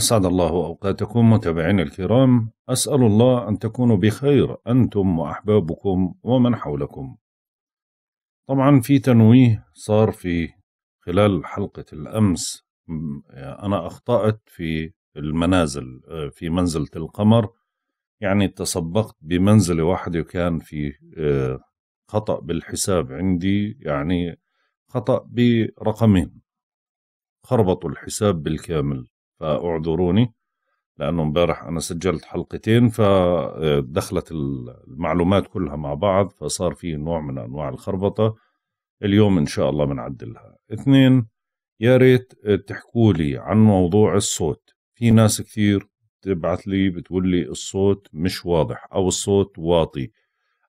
أسعد الله أوقاتكم متابعين الكرام أسأل الله أن تكونوا بخير أنتم وأحبابكم ومن حولكم طبعا في تنويه صار في خلال حلقة الأمس أنا أخطأت في المنازل آه، في منزلة القمر يعني تسبقت بمنزلة واحد وكان في آه، خطأ بالحساب عندي يعني خطأ برقمين خربطوا الحساب بالكامل فاعذروني لانه امبارح انا سجلت حلقتين فدخلت المعلومات كلها مع بعض فصار في نوع من انواع الخربطه اليوم ان شاء الله بنعدلها اثنين يا ريت تحكوا لي عن موضوع الصوت في ناس كثير تبعث لي بتقول لي الصوت مش واضح او الصوت واطي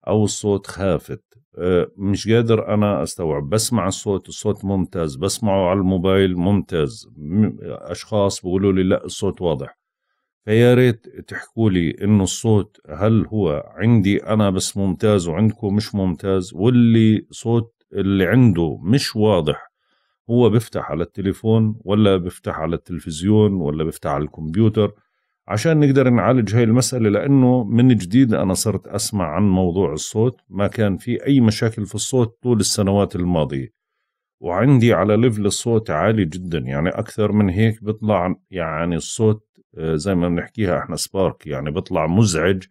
او الصوت خافت آه، مش قادر انا استوعب بسمع الصوت الصوت ممتاز بسمعه على الموبايل ممتاز اشخاص بيقولوا لي لا الصوت واضح فيا ريت تحكوا لي انه الصوت هل هو عندي انا بس ممتاز وعندكم مش ممتاز واللي صوت اللي عنده مش واضح هو بيفتح على التليفون ولا بيفتح على التلفزيون ولا بيفتح على الكمبيوتر عشان نقدر نعالج هاي المسألة لأنه من جديد أنا صرت أسمع عن موضوع الصوت ما كان في أي مشاكل في الصوت طول السنوات الماضية وعندي على ليفل الصوت عالي جدا يعني أكثر من هيك بيطلع يعني الصوت آه، زي ما بنحكيها احنا سبارك يعني بيطلع مزعج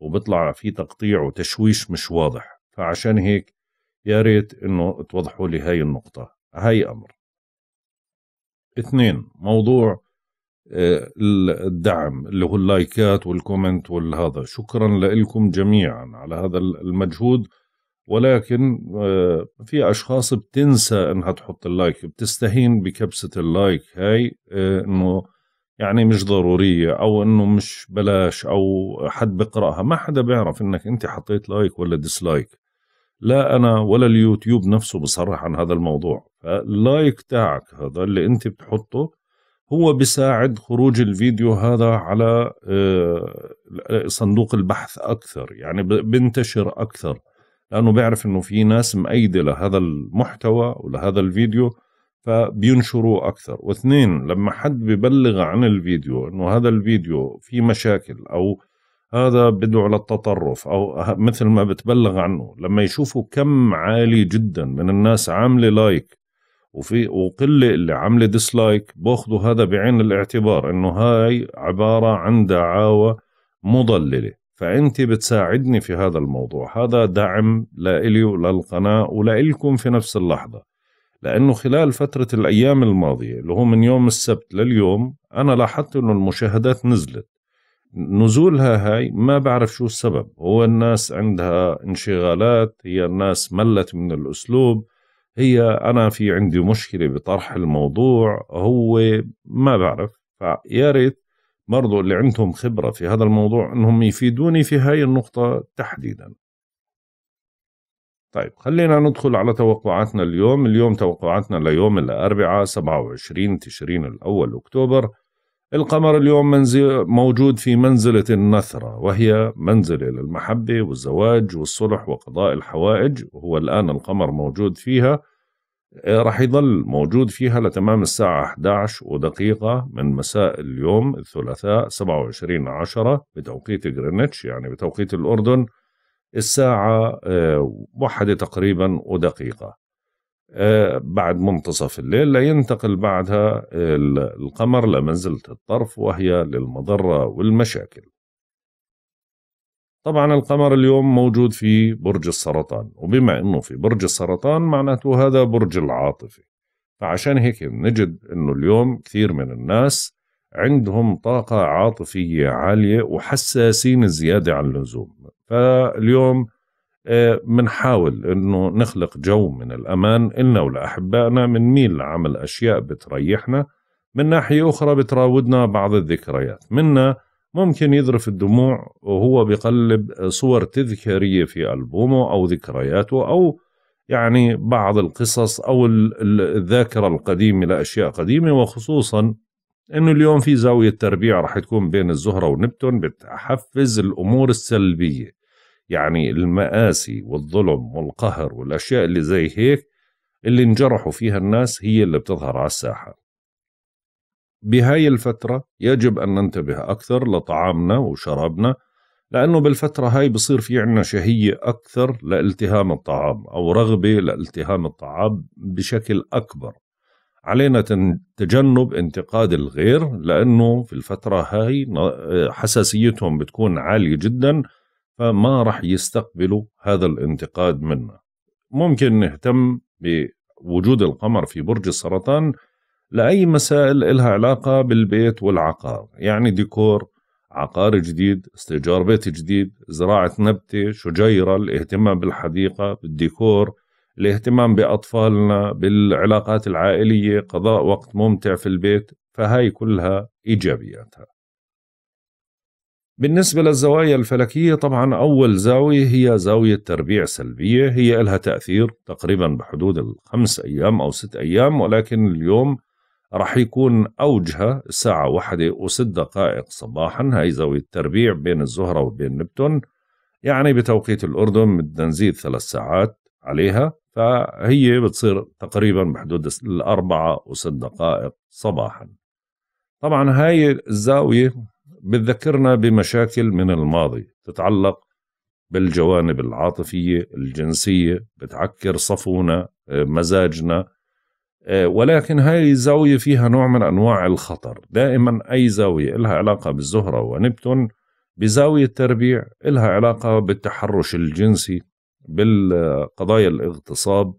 وبيطلع في تقطيع وتشويش مش واضح فعشان هيك يا ريت انه توضحوا لي هاي النقطة هاي أمر اثنين موضوع الدعم اللي هو اللايكات والكومنت والهذا شكرا لكم جميعا على هذا المجهود ولكن آه، في اشخاص بتنسى انها تحط اللايك بتستهين بكبسه اللايك هاي آه، انه يعني مش ضروريه او انه مش بلاش او حد بقراها ما حدا بيعرف انك انت حطيت لايك ولا ديسلايك لا انا ولا اليوتيوب نفسه بصرح عن هذا الموضوع فاللايك تاعك هذا اللي انت بتحطه هو بيساعد خروج الفيديو هذا على آه، صندوق البحث أكثر يعني بنتشر أكثر لأنه بيعرف أنه في ناس مأيدة لهذا المحتوى ولهذا الفيديو فبينشروا أكثر واثنين لما حد ببلغ عن الفيديو أنه هذا الفيديو فيه مشاكل أو هذا بدعو للتطرف أو مثل ما بتبلغ عنه لما يشوفوا كم عالي جدا من الناس عاملة لايك وفي وقله اللي عامله ديسلايك باخذوا هذا بعين الاعتبار انه هاي عباره عن دعاوى مضلله فانت بتساعدني في هذا الموضوع هذا دعم لإلي وللقناه ولإلكم في نفس اللحظه لانه خلال فتره الايام الماضيه اللي هو من يوم السبت لليوم انا لاحظت انه المشاهدات نزلت نزولها هاي ما بعرف شو السبب هو الناس عندها انشغالات هي الناس ملت من الاسلوب هي انا في عندي مشكله بطرح الموضوع هو ما بعرف فيا ريت برضو اللي عندهم خبره في هذا الموضوع انهم يفيدوني في هاي النقطه تحديدا طيب خلينا ندخل على توقعاتنا اليوم اليوم توقعاتنا ليوم الأربعاء 27 تشرين الأول أكتوبر القمر اليوم منزل موجود في منزلة النثرة وهي منزلة للمحبة والزواج والصلح وقضاء الحوائج وهو الآن القمر موجود فيها آه، رح يضل موجود فيها لتمام الساعة 11 ودقيقة من مساء اليوم الثلاثاء 27 عشرة بتوقيت غرينتش يعني بتوقيت الأردن الساعة آه، واحدة تقريبا ودقيقة آه، بعد منتصف الليل لينتقل بعدها آه، القمر لمنزلة الطرف وهي للمضرة والمشاكل طبعا القمر اليوم موجود في برج السرطان وبما انه في برج السرطان معناته هذا برج العاطفة فعشان هيك نجد انه اليوم كثير من الناس عندهم طاقة عاطفية عالية وحساسين زيادة عن اللزوم فاليوم بنحاول انه نخلق جو من الامان النا ولاحبائنا بنميل لعمل اشياء بتريحنا من ناحيه اخرى بتراودنا بعض الذكريات منا ممكن يذرف الدموع وهو بقلب صور تذكاريه في البومه او ذكرياته او يعني بعض القصص او الذاكره القديمه لاشياء قديمه وخصوصا انه اليوم في زاويه تربيع رح تكون بين الزهره ونبتون بتحفز الامور السلبيه يعني المآسي والظلم والقهر والأشياء اللي زي هيك اللي انجرحوا فيها الناس هي اللي بتظهر على الساحة بهاي الفترة يجب أن ننتبه أكثر لطعامنا وشرابنا لأنه بالفترة هاي بصير في عنا شهية أكثر لالتهام الطعام أو رغبة لالتهام الطعام بشكل أكبر علينا تجنب انتقاد الغير لأنه في الفترة هاي حساسيتهم بتكون عالية جداً فما راح يستقبلوا هذا الانتقاد منا ممكن نهتم بوجود القمر في برج السرطان لأي مسائل إلها علاقة بالبيت والعقار يعني ديكور عقار جديد استئجار بيت جديد زراعة نبتة شجيرة الاهتمام بالحديقة بالديكور الاهتمام بأطفالنا بالعلاقات العائلية قضاء وقت ممتع في البيت فهاي كلها إيجابياتها بالنسبة للزوايا الفلكية طبعا أول زاوية هي زاوية تربيع سلبية هي لها تأثير تقريبا بحدود الخمس أيام أو ست أيام ولكن اليوم راح يكون أوجها الساعة واحدة وست دقائق صباحا هاي زاوية تربيع بين الزهرة وبين نبتون يعني بتوقيت الأردن بدنا نزيد ثلاث ساعات عليها فهي بتصير تقريبا بحدود الأربعة وست دقائق صباحا طبعا هاي الزاوية بتذكرنا بمشاكل من الماضي تتعلق بالجوانب العاطفية الجنسية بتعكر صفونا آه، مزاجنا آه، ولكن هاي الزاوية فيها نوع من أنواع الخطر دائما أي زاوية لها علاقة بالزهرة ونبتون بزاوية تربيع لها علاقة بالتحرش الجنسي بالقضايا الاغتصاب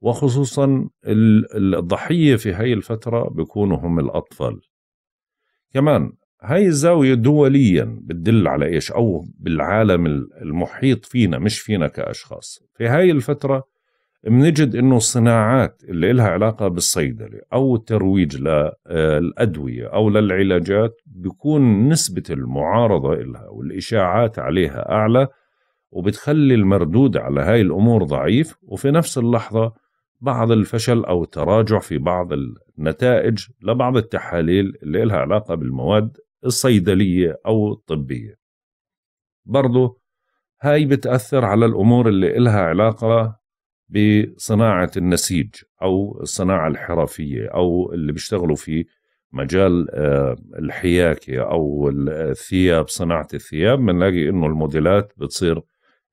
وخصوصا الضحية في هاي الفترة بيكونوا هم الأطفال كمان هاي الزاوية دوليا بتدل على إيش أو بالعالم المحيط فينا مش فينا كأشخاص في هاي الفترة بنجد إنه الصناعات اللي إلها علاقة بالصيدلة أو الترويج آه، للأدوية أو للعلاجات بيكون نسبة المعارضة إلها والإشاعات عليها أعلى وبتخلي المردود على هاي الأمور ضعيف وفي نفس اللحظة بعض الفشل أو التراجع في بعض النتائج لبعض التحاليل اللي لها علاقة بالمواد الصيدلية أو الطبية برضو هاي بتأثر على الأمور اللي إلها علاقة بصناعة النسيج أو الصناعة الحرفية أو اللي بيشتغلوا في مجال آه، الحياكة أو الثياب صناعة الثياب بنلاقي إنه الموديلات بتصير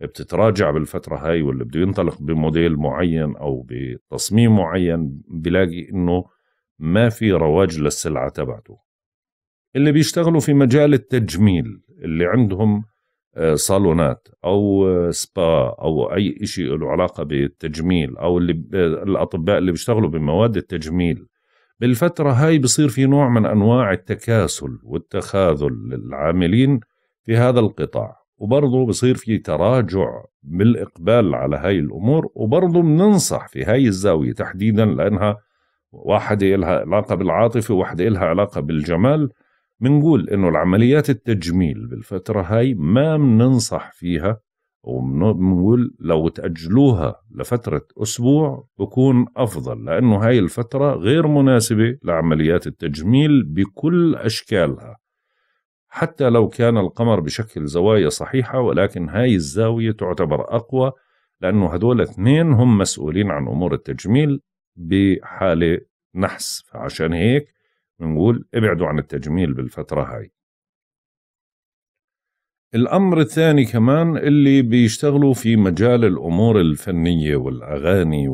بتتراجع بالفترة هاي واللي بده ينطلق بموديل معين أو بتصميم معين بلاقي إنه ما في رواج للسلعة تبعته اللي بيشتغلوا في مجال التجميل اللي عندهم آه، صالونات او آه، سبا او اي شيء له علاقه بالتجميل او اللي آه، الاطباء اللي بيشتغلوا بمواد التجميل بالفتره هاي بصير في نوع من انواع التكاسل والتخاذل للعاملين في هذا القطاع وبرضه بصير في تراجع بالاقبال على هاي الامور وبرضه بننصح في هاي الزاويه تحديدا لانها واحده لها علاقه بالعاطفه وواحده لها علاقه بالجمال بنقول انه العمليات التجميل بالفتره هاي ما بننصح فيها وبنقول لو تأجلوها لفترة أسبوع بكون أفضل لأنه هاي الفترة غير مناسبة لعمليات التجميل بكل أشكالها حتى لو كان القمر بشكل زوايا صحيحة ولكن هاي الزاوية تعتبر أقوى لأنه هدول اثنين هم مسؤولين عن أمور التجميل بحالة نحس فعشان هيك بنقول ابعدوا عن التجميل بالفترة هاي الأمر الثاني كمان اللي بيشتغلوا في مجال الأمور الفنية والأغاني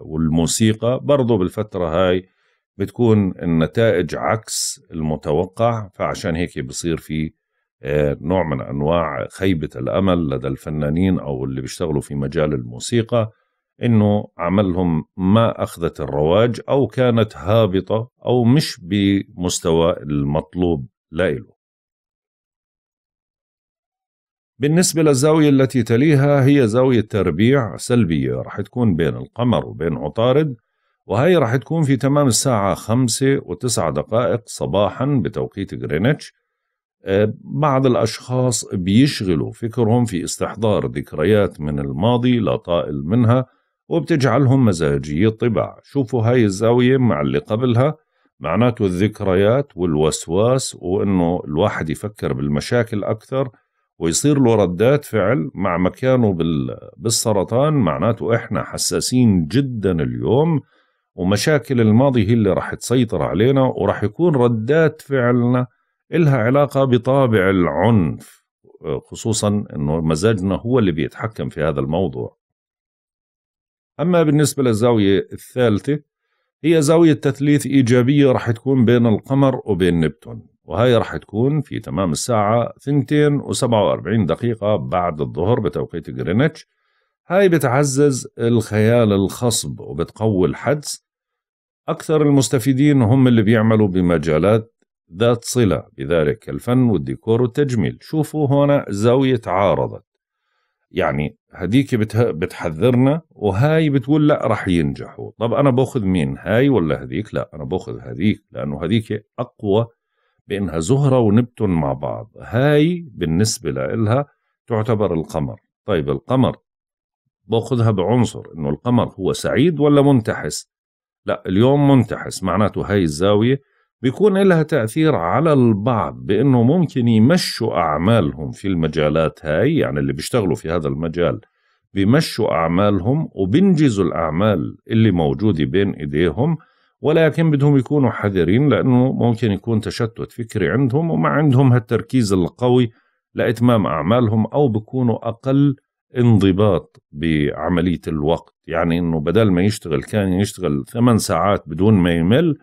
والموسيقى برضو بالفترة هاي بتكون النتائج عكس المتوقع فعشان هيك بصير في آه، نوع من أنواع خيبة الأمل لدى الفنانين أو اللي بيشتغلوا في مجال الموسيقى انه عملهم ما اخذت الرواج او كانت هابطه او مش بمستوى المطلوب لإله بالنسبة للزاوية التي تليها هي زاوية تربيع سلبية راح تكون بين القمر وبين عطارد وهي راح تكون في تمام الساعة خمسة و دقائق صباحا بتوقيت غرينتش آه، بعض الأشخاص بيشغلوا فكرهم في استحضار ذكريات من الماضي لا طائل منها وبتجعلهم مزاجية طباع شوفوا هاي الزاوية مع اللي قبلها معناته الذكريات والوسواس وانه الواحد يفكر بالمشاكل اكثر ويصير له ردات فعل مع مكانه بالسرطان معناته احنا حساسين جدا اليوم ومشاكل الماضي هي اللي راح تسيطر علينا وراح يكون ردات فعلنا إلها علاقة بطابع العنف خصوصا انه مزاجنا هو اللي بيتحكم في هذا الموضوع أما بالنسبة للزاوية الثالثة هي زاوية تثليث إيجابية رح تكون بين القمر وبين نبتون وهي رح تكون في تمام الساعة 2 و47 دقيقة بعد الظهر بتوقيت غرينتش هاي بتعزز الخيال الخصب وبتقوي الحدس أكثر المستفيدين هم اللي بيعملوا بمجالات ذات صلة بذلك الفن والديكور والتجميل شوفوا هنا زاوية تعارضت يعني هديك بتحذرنا وهاي بتقول لا رح ينجحوا طب انا باخذ مين هاي ولا هديك لا انا باخذ هذيك لانه هذيك اقوى بانها زهره ونبت مع بعض هاي بالنسبه لها تعتبر القمر طيب القمر باخذها بعنصر انه القمر هو سعيد ولا منتحس لا اليوم منتحس معناته هاي الزاويه بيكون لها تأثير على البعض بأنه ممكن يمشوا أعمالهم في المجالات هاي يعني اللي بيشتغلوا في هذا المجال بيمشوا أعمالهم وبينجزوا الأعمال اللي موجودة بين إيديهم ولكن بدهم يكونوا حذرين لأنه ممكن يكون تشتت فكري عندهم وما عندهم هالتركيز القوي لإتمام أعمالهم أو بيكونوا أقل انضباط بعملية الوقت يعني أنه بدل ما يشتغل كان يشتغل ثمان ساعات بدون ما يمل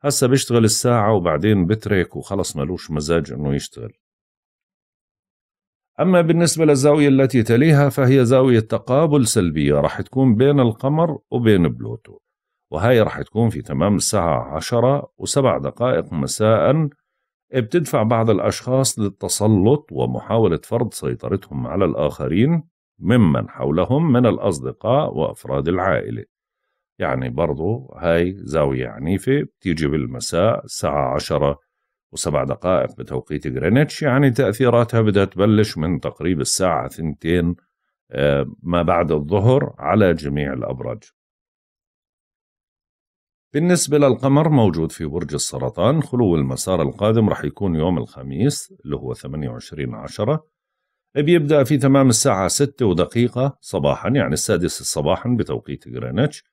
هسا بيشتغل الساعة وبعدين بترك وخلص ملوش مزاج انه يشتغل أما بالنسبة للزاوية التي تليها فهي زاوية تقابل سلبية راح تكون بين القمر وبين بلوتو وهي راح تكون في تمام الساعة عشرة وسبع دقائق مساء بتدفع بعض الأشخاص للتسلط ومحاولة فرض سيطرتهم على الآخرين ممن حولهم من الأصدقاء وأفراد العائلة يعني برضو هاي زاوية عنيفة بتيجي بالمساء الساعة عشرة وسبع دقائق بتوقيت غرينتش يعني تأثيراتها بدها تبلش من تقريب الساعة ثنتين آه، ما بعد الظهر على جميع الأبراج بالنسبة للقمر موجود في برج السرطان خلو المسار القادم رح يكون يوم الخميس اللي هو 28 عشرة بيبدأ في تمام الساعة ستة ودقيقة صباحا يعني السادسة صباحا بتوقيت غرينتش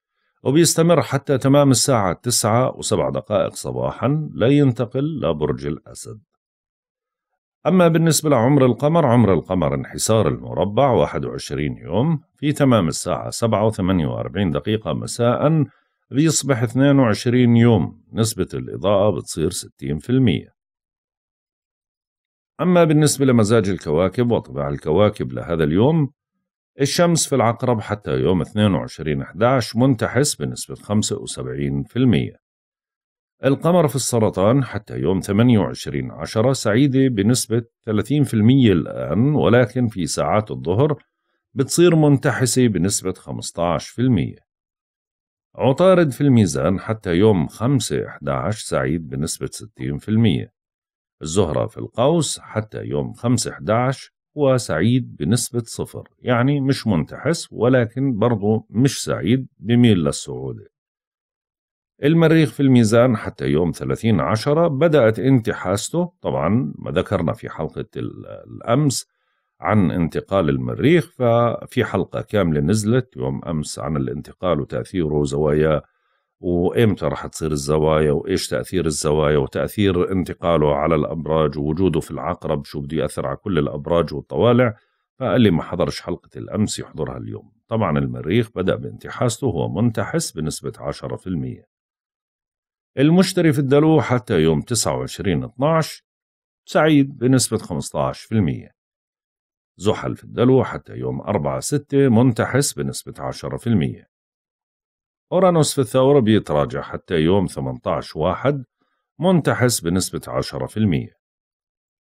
وبيستمر حتى تمام الساعة تسعة وسبع دقائق صباحا لا ينتقل لبرج الأسد أما بالنسبة لعمر القمر عمر القمر انحسار المربع 21 يوم في تمام الساعة 7 و48 دقيقة مساء بيصبح 22 يوم نسبة الإضاءة بتصير 60% أما بالنسبة لمزاج الكواكب وطباع الكواكب لهذا اليوم الشمس في العقرب حتى يوم 22/11 منتحس بنسبة 75%. القمر في السرطان حتى يوم 28/10 سعيدة بنسبة 30% الآن ولكن في ساعات الظهر بتصير منتحسة بنسبة 15%. عطارد في الميزان حتى يوم 5/11 سعيد بنسبة 60%. الزهرة في القوس حتى يوم 5/11 وسعيد بنسبة صفر يعني مش منتحس ولكن برضه مش سعيد بميل للسعودة المريخ في الميزان حتى يوم 30 عشرة بدأت انتحاسته طبعا ما ذكرنا في حلقة الأمس عن انتقال المريخ ففي حلقة كاملة نزلت يوم أمس عن الانتقال وتأثيره وزواياه وامتى راح تصير الزوايا وايش تاثير الزوايا وتاثير انتقاله على الابراج ووجوده في العقرب شو بده ياثر على كل الابراج والطوالع فقال لي ما حضرش حلقه الامس يحضرها اليوم طبعا المريخ بدا بانتحاسته هو منتحس بنسبه 10% المشتري في الدلو حتى يوم 29 12 سعيد بنسبة 15% زحل في الدلو حتى يوم 4 6 منتحس بنسبة أورانوس في الثورة بيتراجع حتى يوم 18 واحد منتحس بنسبة 10%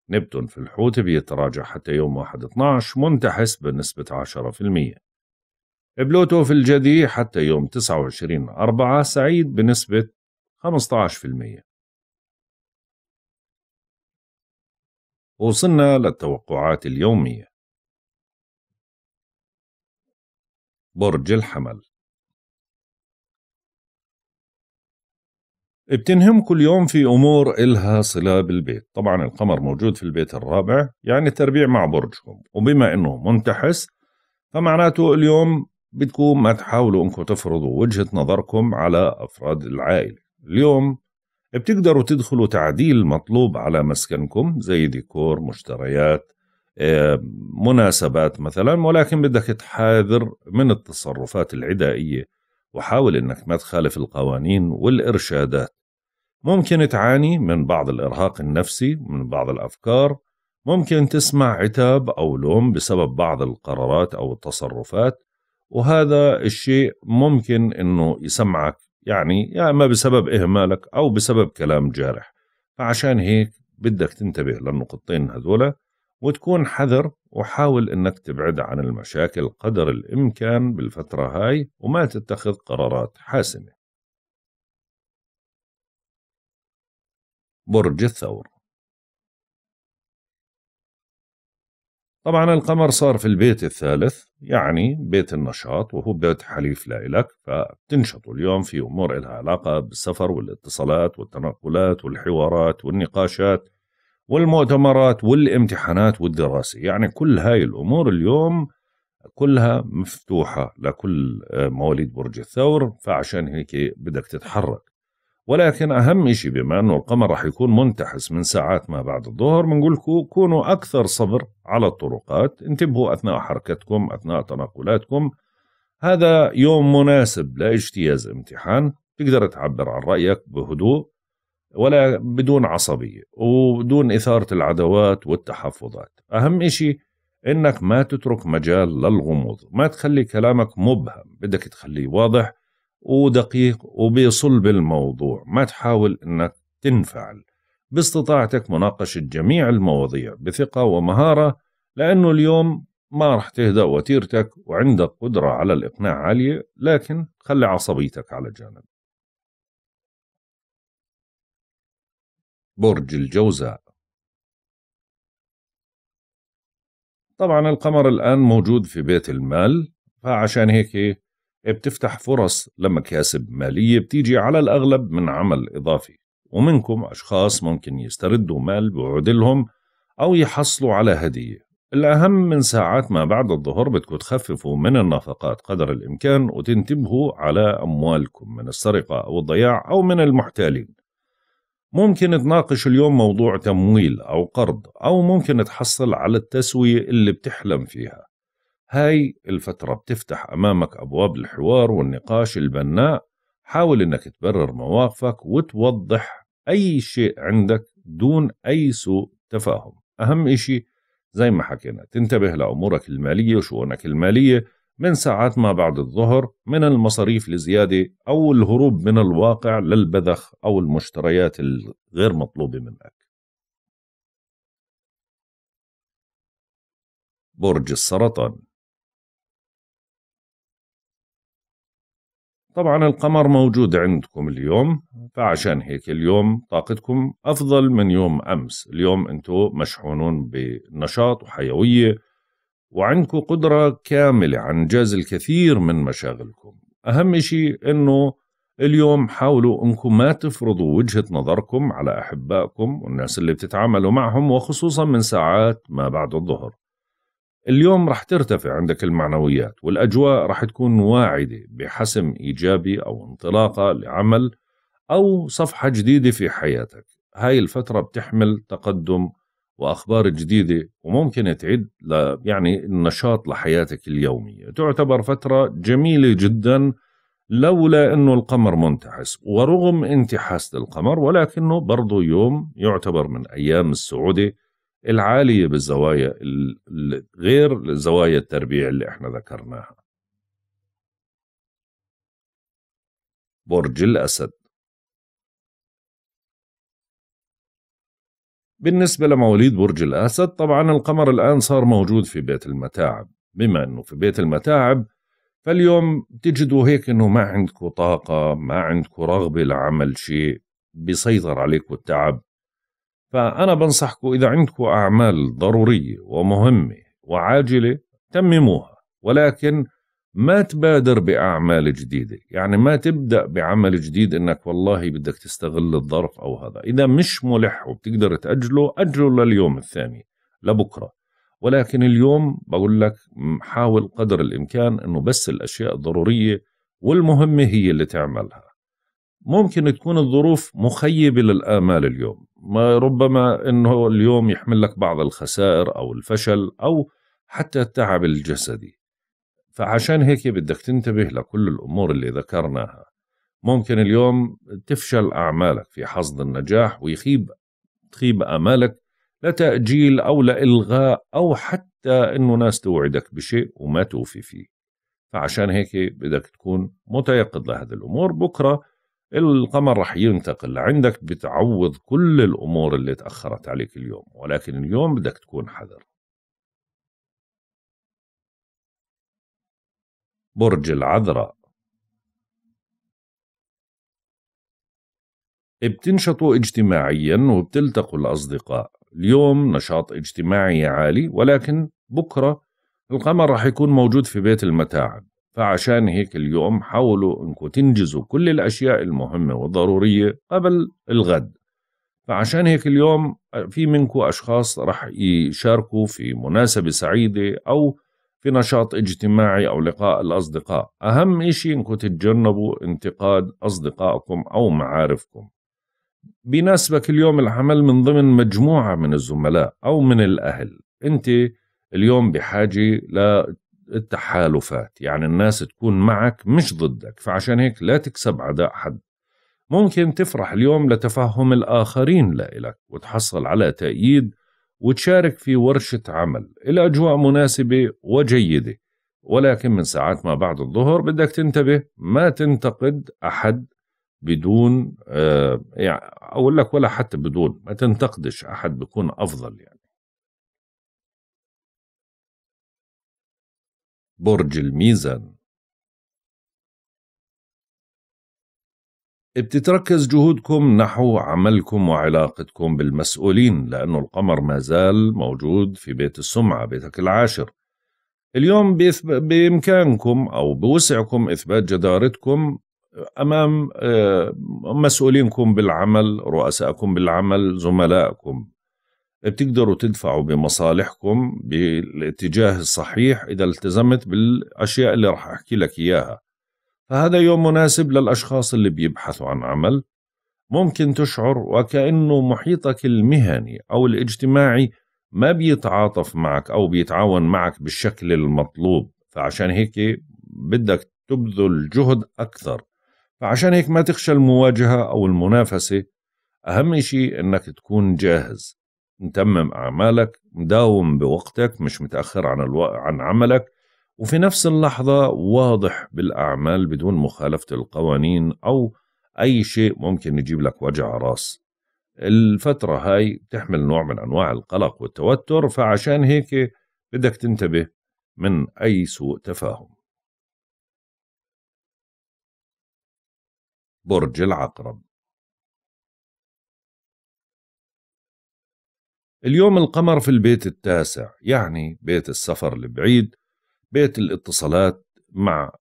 نبتون في الحوت بيتراجع حتى يوم 1 12 منتحس بنسبة 10% بلوتو في الجدي حتى يوم 29 4 سعيد بنسبة 15% وصلنا للتوقعات اليومية برج الحمل بتنهم كل يوم في أمور إلها صلة بالبيت طبعا القمر موجود في البيت الرابع يعني التربيع مع برجكم وبما أنه منتحس فمعناته اليوم بتكون ما تحاولوا أنكم تفرضوا وجهة نظركم على أفراد العائلة اليوم بتقدروا تدخلوا تعديل مطلوب على مسكنكم زي ديكور مشتريات آه، مناسبات مثلا ولكن بدك تحاذر من التصرفات العدائية وحاول أنك ما تخالف القوانين والإرشادات ممكن تعاني من بعض الإرهاق النفسي من بعض الأفكار ممكن تسمع عتاب أو لوم بسبب بعض القرارات أو التصرفات وهذا الشيء ممكن أنه يسمعك يعني يا يعني إما بسبب إهمالك أو بسبب كلام جارح فعشان هيك بدك تنتبه للنقطتين هذولا وتكون حذر وحاول انك تبعد عن المشاكل قدر الامكان بالفتره هاي وما تتخذ قرارات حاسمه برج الثور طبعا القمر صار في البيت الثالث يعني بيت النشاط وهو بيت حليف لإلك فبتنشطوا اليوم في أمور إلها علاقة بالسفر والاتصالات والتنقلات والحوارات والنقاشات والمؤتمرات والامتحانات والدراسة يعني كل هاي الأمور اليوم كلها مفتوحة لكل آه، مواليد برج الثور فعشان هيك بدك تتحرك ولكن أهم إشي بما أنه القمر رح يكون منتحس من ساعات ما بعد الظهر بنقول لكم كونوا أكثر صبر على الطرقات انتبهوا أثناء حركتكم أثناء تنقلاتكم هذا يوم مناسب لاجتياز امتحان تقدر تعبر عن رأيك بهدوء ولا بدون عصبية وبدون إثارة العداوات والتحفظات أهم شيء إنك ما تترك مجال للغموض ما تخلي كلامك مبهم بدك تخليه واضح ودقيق وبصلب الموضوع ما تحاول إنك تنفعل باستطاعتك مناقشة جميع المواضيع بثقة ومهارة لأنه اليوم ما رح تهدأ وتيرتك وعندك قدرة على الإقناع عالية لكن خلي عصبيتك على جانب برج الجوزاء طبعا القمر الآن موجود في بيت المال فعشان هيك بتفتح فرص لمكاسب مالية بتيجي على الأغلب من عمل إضافي ومنكم أشخاص ممكن يستردوا مال بعدلهم أو يحصلوا على هدية الأهم من ساعات ما بعد الظهر بدكم تخففوا من النفقات قدر الإمكان وتنتبهوا على أموالكم من السرقة أو الضياع أو من المحتالين ممكن تناقش اليوم موضوع تمويل أو قرض أو ممكن تحصل على التسوية اللي بتحلم فيها هاي الفترة بتفتح أمامك أبواب الحوار والنقاش البناء حاول أنك تبرر مواقفك وتوضح أي شيء عندك دون أي سوء تفاهم أهم إشي زي ما حكينا تنتبه لأمورك المالية وشؤونك المالية من ساعات ما بعد الظهر من المصاريف لزيادة أو الهروب من الواقع للبذخ أو المشتريات الغير مطلوبة منك برج السرطان طبعا القمر موجود عندكم اليوم فعشان هيك اليوم طاقتكم أفضل من يوم أمس اليوم أنتم مشحونون بنشاط وحيوية وعندكم قدرة كاملة عن إنجاز الكثير من مشاغلكم أهم شيء أنه اليوم حاولوا أنكم ما تفرضوا وجهة نظركم على أحبائكم والناس اللي بتتعاملوا معهم وخصوصا من ساعات ما بعد الظهر اليوم رح ترتفع عندك المعنويات والأجواء رح تكون واعدة بحسم إيجابي أو انطلاقة لعمل أو صفحة جديدة في حياتك هاي الفترة بتحمل تقدم واخبار جديده وممكن تعد ل يعني النشاط لحياتك اليوميه، تعتبر فتره جميله جدا لولا انه القمر منتحس، ورغم انتحاس القمر ولكنه برضه يوم يعتبر من ايام السعوده العاليه بالزوايا غير زوايا التربيع اللي احنا ذكرناها. برج الاسد بالنسبة لمواليد برج الأسد طبعا القمر الآن صار موجود في بيت المتاعب بما أنه في بيت المتاعب فاليوم تجدوا هيك أنه ما عندكم طاقة ما عندكم رغبة لعمل شيء بيسيطر عليكم التعب فأنا بنصحكم إذا عندكم أعمال ضرورية ومهمة وعاجلة تمموها ولكن ما تبادر باعمال جديده يعني ما تبدا بعمل جديد انك والله بدك تستغل الظرف او هذا اذا مش ملح وبتقدر تاجله اجله لليوم الثاني لبكره ولكن اليوم بقول لك حاول قدر الامكان انه بس الاشياء الضروريه والمهمه هي اللي تعملها ممكن تكون الظروف مخيبه للامال اليوم ما ربما انه اليوم يحمل لك بعض الخسائر او الفشل او حتى التعب الجسدي فعشان هيك بدك تنتبه لكل الأمور اللي ذكرناها ممكن اليوم تفشل أعمالك في حصد النجاح ويخيب تخيب آمالك لتأجيل أو لإلغاء أو حتى إنه ناس توعدك بشيء وما توفي فيه فعشان هيك بدك تكون متيقظ لهذه الأمور بكرة القمر رح ينتقل لعندك بتعوض كل الأمور اللي تأخرت عليك اليوم ولكن اليوم بدك تكون حذر برج العذراء بتنشطوا اجتماعيا وبتلتقوا الأصدقاء اليوم نشاط اجتماعي عالي ولكن بكرة القمر رح يكون موجود في بيت المتاعب فعشان هيك اليوم حاولوا انكم تنجزوا كل الأشياء المهمة والضرورية قبل الغد فعشان هيك اليوم في منكم أشخاص رح يشاركوا في مناسبة سعيدة أو في نشاط اجتماعي أو لقاء الأصدقاء أهم إشي إنكم تتجنبوا انتقاد أصدقائكم أو معارفكم بناسبك اليوم العمل من ضمن مجموعة من الزملاء أو من الأهل أنت اليوم بحاجة للتحالفات يعني الناس تكون معك مش ضدك فعشان هيك لا تكسب عداء حد ممكن تفرح اليوم لتفهم الآخرين لإلك وتحصل على تأييد وتشارك في ورشة عمل الأجواء مناسبة وجيدة ولكن من ساعات ما بعد الظهر بدك تنتبه ما تنتقد أحد بدون آه، يعني أقول لك ولا حتى بدون ما تنتقدش أحد بيكون أفضل يعني برج الميزان بتتركز جهودكم نحو عملكم وعلاقتكم بالمسؤولين لأنه القمر ما زال موجود في بيت السمعة بيتك العاشر اليوم بإمكانكم أو بوسعكم إثبات جدارتكم أمام آه، مسؤولينكم بالعمل رؤسائكم بالعمل زملائكم بتقدروا تدفعوا بمصالحكم بالاتجاه الصحيح إذا التزمت بالأشياء اللي راح أحكي لك إياها فهذا يوم مناسب للأشخاص اللي بيبحثوا عن عمل ممكن تشعر وكأنه محيطك المهني أو الاجتماعي ما بيتعاطف معك أو بيتعاون معك بالشكل المطلوب فعشان هيك بدك تبذل جهد أكثر فعشان هيك ما تخشى المواجهة أو المنافسة أهم شيء أنك تكون جاهز متمم أعمالك مداوم بوقتك مش متأخر عن, الو... عن عملك وفي نفس اللحظة واضح بالأعمال بدون مخالفة القوانين أو أي شيء ممكن يجيب لك وجع راس الفترة هاي بتحمل نوع من أنواع القلق والتوتر فعشان هيك بدك تنتبه من أي سوء تفاهم برج العقرب اليوم القمر في البيت التاسع يعني بيت السفر البعيد بيت الاتصالات مع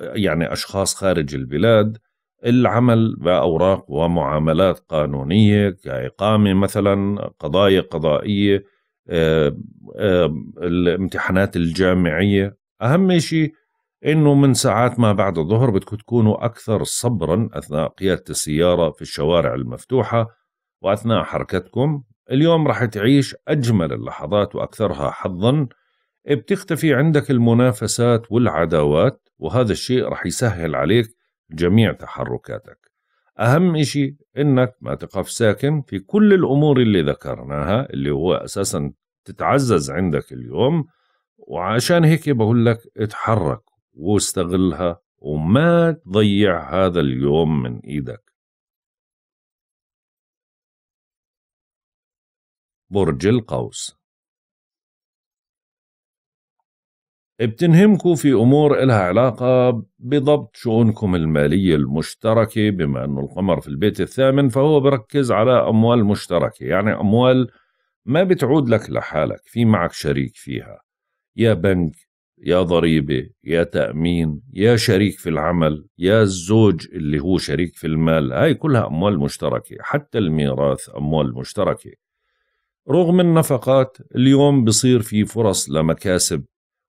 يعني أشخاص خارج البلاد العمل بأوراق ومعاملات قانونية كإقامة مثلا قضايا قضائية آه، آه، الامتحانات الجامعية أهم شيء أنه من ساعات ما بعد الظهر بدكم تكونوا أكثر صبرا أثناء قيادة السيارة في الشوارع المفتوحة وأثناء حركتكم اليوم رح تعيش أجمل اللحظات وأكثرها حظا بتختفي عندك المنافسات والعداوات وهذا الشيء رح يسهل عليك جميع تحركاتك أهم إشي إنك ما تقف ساكن في كل الأمور اللي ذكرناها اللي هو أساسا تتعزز عندك اليوم وعشان هيك بقول لك اتحرك واستغلها وما تضيع هذا اليوم من إيدك برج القوس بتنهمكم في أمور إلها علاقة بضبط شؤونكم المالية المشتركة بما أنه القمر في البيت الثامن فهو بركز على أموال مشتركة يعني أموال ما بتعود لك لحالك في معك شريك فيها يا بنك يا ضريبة يا تأمين يا شريك في العمل يا الزوج اللي هو شريك في المال هاي كلها أموال مشتركة حتى الميراث أموال مشتركة رغم النفقات اليوم بصير في فرص لمكاسب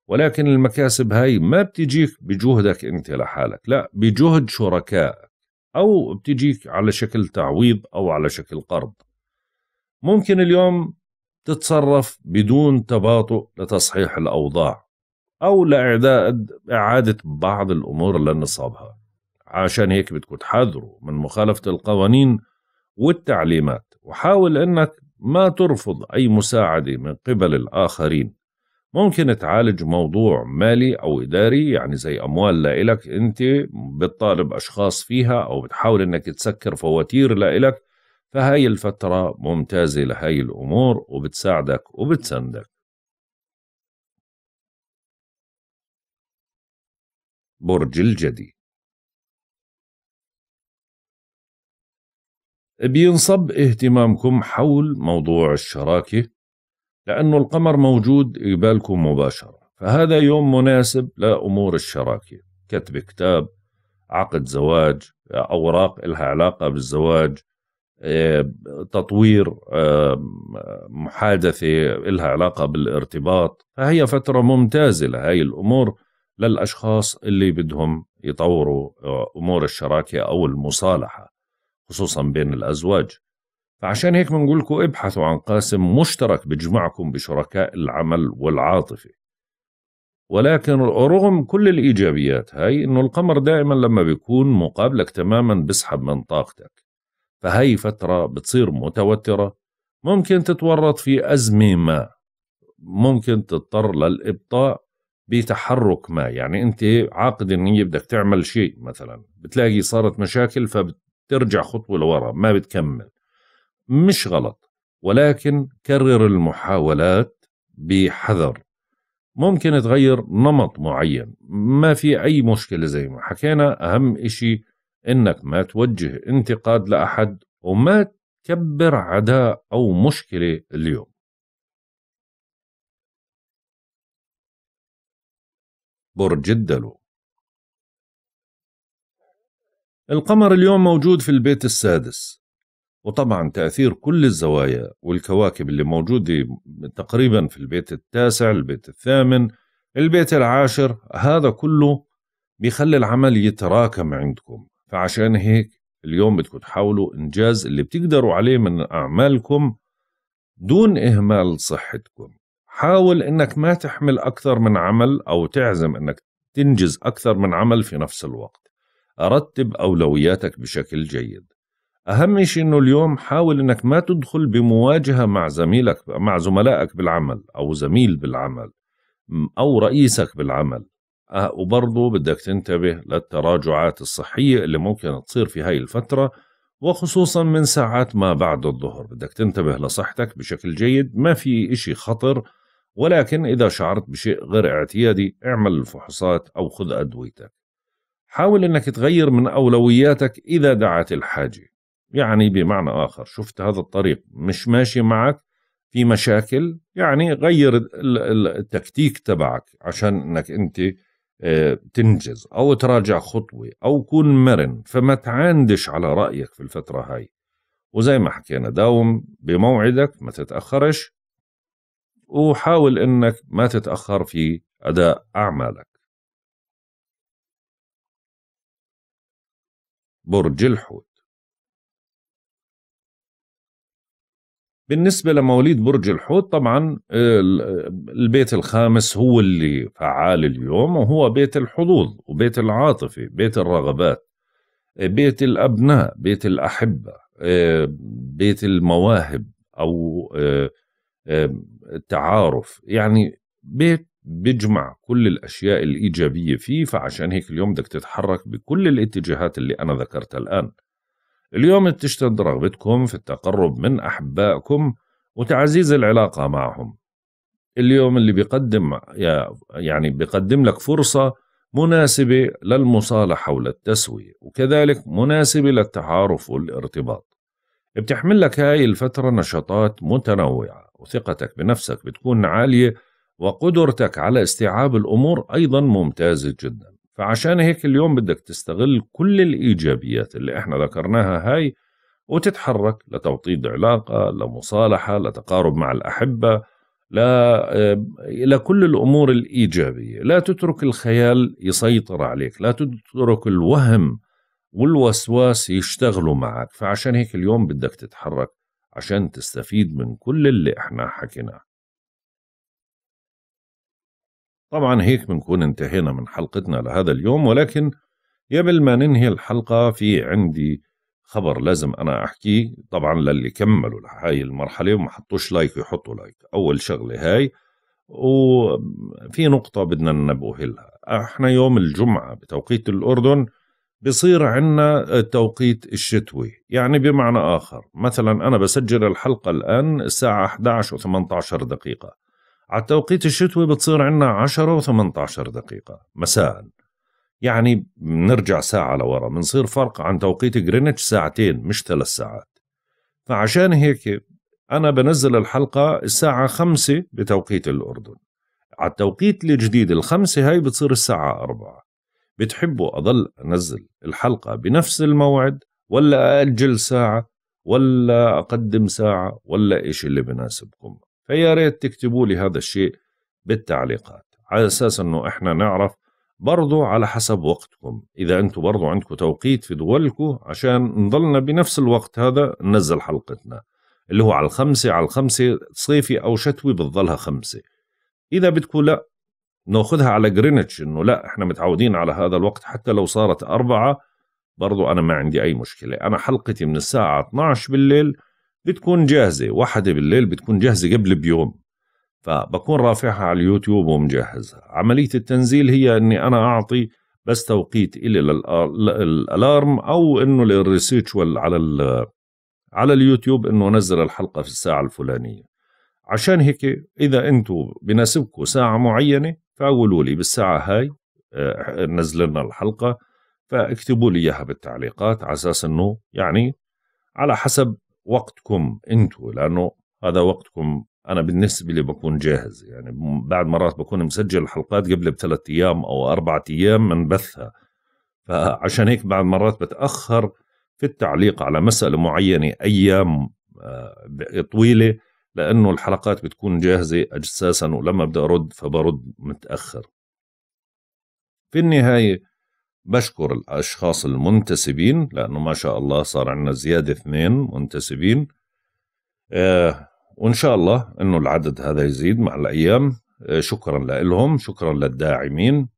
ولكن المكاسب هاي ما بتجيك بجهدك انت لحالك لا بجهد شركاء او بتجيك على شكل تعويض او على شكل قرض ممكن اليوم تتصرف بدون تباطؤ لتصحيح الاوضاع او لاعداد اعاده بعض الامور لنصابها عشان هيك بدكم تحذروا من مخالفه القوانين والتعليمات وحاول انك ما ترفض اي مساعده من قبل الاخرين ممكن تعالج موضوع مالي أو إداري يعني زي أموال لإلك أنت بتطالب أشخاص فيها أو بتحاول أنك تسكر فواتير لإلك فهاي الفترة ممتازة لهاي الأمور وبتساعدك وبتسندك برج الجدي بينصب اهتمامكم حول موضوع الشراكة لأنه القمر موجود قبالكم مباشرة فهذا يوم مناسب لأمور الشراكة كتب كتاب عقد زواج أوراق لها علاقة بالزواج آه، تطوير آه، محادثة لها علاقة بالارتباط فهي فترة ممتازة لهي الأمور للأشخاص اللي بدهم يطوروا آه، أمور الشراكة أو المصالحة خصوصا بين الأزواج فعشان هيك بنقول لكم ابحثوا عن قاسم مشترك بجمعكم بشركاء العمل والعاطفة ولكن رغم كل الإيجابيات هاي إنه القمر دائما لما بيكون مقابلك تماما بسحب من طاقتك فهي فترة بتصير متوترة ممكن تتورط في أزمة ما ممكن تضطر للإبطاء بتحرك ما يعني أنت عاقد النية بدك تعمل شيء مثلا بتلاقي صارت مشاكل فبترجع خطوة لورا ما بتكمل مش غلط ولكن كرر المحاولات بحذر ممكن تغير نمط معين ما في أي مشكلة زي ما حكينا أهم إشي إنك ما توجه انتقاد لأحد وما تكبر عداء أو مشكلة اليوم برج الدلو القمر اليوم موجود في البيت السادس وطبعا تأثير كل الزوايا والكواكب اللي موجودة تقريبا في البيت التاسع البيت الثامن البيت العاشر هذا كله بيخلي العمل يتراكم عندكم فعشان هيك اليوم بدكم تحاولوا إنجاز اللي بتقدروا عليه من أعمالكم دون إهمال صحتكم حاول إنك ما تحمل أكثر من عمل أو تعزم إنك تنجز أكثر من عمل في نفس الوقت رتب أولوياتك بشكل جيد اهم شيء انه اليوم حاول انك ما تدخل بمواجهه مع زميلك مع زملائك بالعمل او زميل بالعمل او رئيسك بالعمل أه وبرضه بدك تنتبه للتراجعات الصحيه اللي ممكن تصير في هاي الفتره وخصوصا من ساعات ما بعد الظهر بدك تنتبه لصحتك بشكل جيد ما في إشي خطر ولكن إذا شعرت بشيء غير اعتيادي اعمل الفحوصات أو خذ أدويتك حاول أنك تغير من أولوياتك إذا دعت الحاجة يعني بمعنى آخر شفت هذا الطريق مش ماشي معك في مشاكل يعني غير التكتيك تبعك عشان انك انت آه، تنجز او تراجع خطوه او كن مرن فما تعاندش على رايك في الفتره هاي وزي ما حكينا داوم بموعدك ما تتاخرش وحاول انك ما تتاخر في اداء اعمالك برج الحوت بالنسبة لمواليد برج الحوت طبعا آه، آه، البيت الخامس هو اللي فعال اليوم وهو بيت الحظوظ وبيت العاطفة بيت الرغبات آه، بيت الأبناء بيت الأحبة بيت المواهب أو التعارف يعني بيت بيجمع كل الأشياء الإيجابية فيه فعشان هيك اليوم بدك تتحرك بكل الاتجاهات اللي أنا ذكرتها الآن اليوم تشتد رغبتكم في التقرب من أحبائكم وتعزيز العلاقة معهم اليوم اللي بيقدم يعني بيقدم لك فرصة مناسبة للمصالحة وللتسوية وكذلك مناسبة للتعارف والارتباط بتحمل لك هاي الفترة نشاطات متنوعة وثقتك بنفسك بتكون عالية وقدرتك على استيعاب الأمور أيضا ممتازة جدا فعشان هيك اليوم بدك تستغل كل الإيجابيات اللي احنا ذكرناها هاي وتتحرك لتوطيد علاقة لمصالحة لتقارب مع الأحبة لا آه، لكل الأمور الإيجابية لا تترك الخيال يسيطر عليك لا تترك الوهم والوسواس يشتغلوا معك فعشان هيك اليوم بدك تتحرك عشان تستفيد من كل اللي احنا حكيناه طبعا هيك بنكون انتهينا من حلقتنا لهذا اليوم ولكن قبل ما ننهي الحلقة في عندي خبر لازم أنا أحكيه طبعا للي كملوا هاي المرحلة وما حطوش لايك يحطوا لايك أول شغلة هاي وفي نقطة بدنا ننبه لها احنا يوم الجمعة بتوقيت الأردن بصير عنا التوقيت الشتوي يعني بمعنى آخر مثلا أنا بسجل الحلقة الآن الساعة 11 و18 دقيقة على التوقيت الشتوي بتصير عندنا 10 و18 دقيقة مساء يعني بنرجع ساعة لورا بنصير فرق عن توقيت جرينتش ساعتين مش ثلاث ساعات فعشان هيك أنا بنزل الحلقة الساعة خمسة بتوقيت الأردن على التوقيت الجديد الخمسة هاي بتصير الساعة أربعة بتحبوا أضل أنزل الحلقة بنفس الموعد ولا أأجل ساعة ولا أقدم ساعة ولا إيش اللي بناسبكم فيا ريت تكتبوا لي هذا الشيء بالتعليقات على أساس أنه إحنا نعرف برضو على حسب وقتكم إذا انتم برضو عندكم توقيت في دولكم عشان نضلنا بنفس الوقت هذا ننزل حلقتنا اللي هو على الخمسة على الخمسة صيفي أو شتوي بتضلها خمسة إذا بدكم لا ناخذها على جرينتش انه لا احنا متعودين على هذا الوقت حتى لو صارت أربعة برضو أنا ما عندي أي مشكلة أنا حلقتي من الساعة 12 بالليل بتكون جاهزة واحدة بالليل بتكون جاهزة قبل بيوم فبكون رافعها على اليوتيوب ومجهزها عملية التنزيل هي أني أنا أعطي بس توقيت إلي للألارم أو أنه للريسيتشوال على على اليوتيوب أنه نزل الحلقة في الساعة الفلانية عشان هيك إذا أنتوا بناسبكم ساعة معينة فقولوا لي بالساعة هاي آه، نزل لنا الحلقة فاكتبوا لي إياها بالتعليقات على أساس أنه يعني على حسب وقتكم انتوا لانه هذا وقتكم انا بالنسبه لي بكون جاهز يعني بعد مرات بكون مسجل الحلقات قبل بثلاث ايام او اربعة ايام من بثها فعشان هيك بعد مرات بتاخر في التعليق على مساله معينه ايام آه، طويله لانه الحلقات بتكون جاهزه اساسا ولما بدي ارد فبرد متاخر في النهايه بشكر الأشخاص المنتسبين لأنه ما شاء الله صار عندنا زيادة اثنين منتسبين آه وإن شاء الله أنه العدد هذا يزيد مع الأيام آه شكرا لهم شكرا للداعمين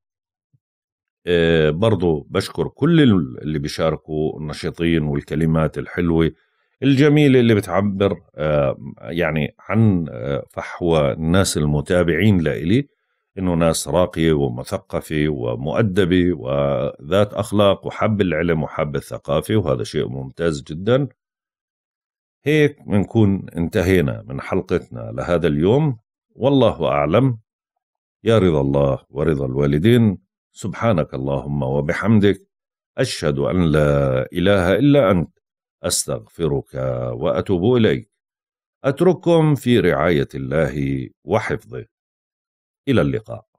آه برضو بشكر كل اللي بيشاركوا النشيطين والكلمات الحلوة الجميلة اللي بتعبر آه، يعني عن آه، فحوى الناس المتابعين لإلي انه ناس راقيه ومثقفه ومؤدبه وذات اخلاق وحب العلم وحب الثقافه وهذا شيء ممتاز جدا هيك بنكون انتهينا من حلقتنا لهذا اليوم والله اعلم يا رضا الله ورضا الوالدين سبحانك اللهم وبحمدك اشهد ان لا اله الا انت استغفرك واتوب اليك اترككم في رعايه الله وحفظه إلى اللقاء